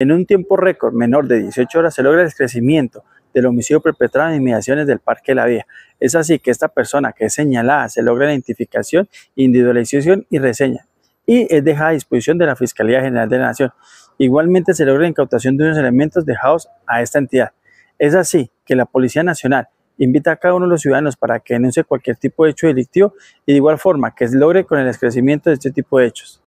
En un tiempo récord menor de 18 horas se logra el crecimiento del homicidio perpetrado en inmediaciones del Parque La Vía. Es así que esta persona que es señalada se logra la identificación, individualización y reseña y es dejada a disposición de la Fiscalía General de la Nación. Igualmente se logra la incautación de unos elementos dejados a esta entidad. Es así que la Policía Nacional invita a cada uno de los ciudadanos para que denuncie cualquier tipo de hecho delictivo y de igual forma que se logre con el crecimiento de este tipo de hechos.